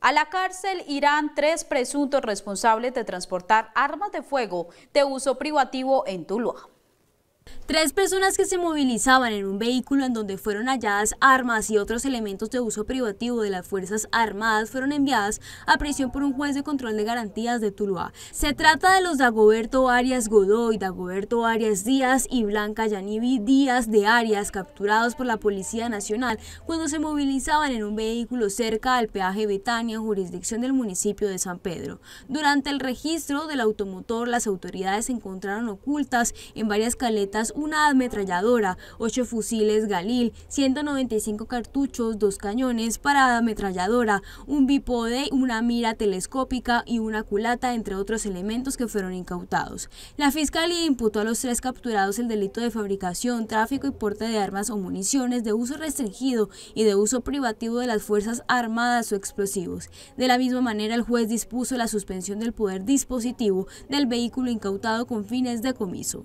A la cárcel irán tres presuntos responsables de transportar armas de fuego de uso privativo en Tuluá. Tres personas que se movilizaban en un vehículo en donde fueron halladas armas y otros elementos de uso privativo de las Fuerzas Armadas fueron enviadas a prisión por un juez de control de garantías de Tuluá. Se trata de los Dagoberto Arias Godoy, Dagoberto Arias Díaz y Blanca yanivi Díaz de Arias, capturados por la Policía Nacional cuando se movilizaban en un vehículo cerca al peaje Betania, jurisdicción del municipio de San Pedro. Durante el registro del automotor, las autoridades se encontraron ocultas en varias caletas una ametralladora, ocho fusiles Galil, 195 cartuchos, dos cañones para ametralladora, un bipode, una mira telescópica y una culata, entre otros elementos que fueron incautados. La fiscalía imputó a los tres capturados el delito de fabricación, tráfico y porte de armas o municiones de uso restringido y de uso privativo de las Fuerzas Armadas o explosivos. De la misma manera, el juez dispuso la suspensión del poder dispositivo del vehículo incautado con fines de comiso.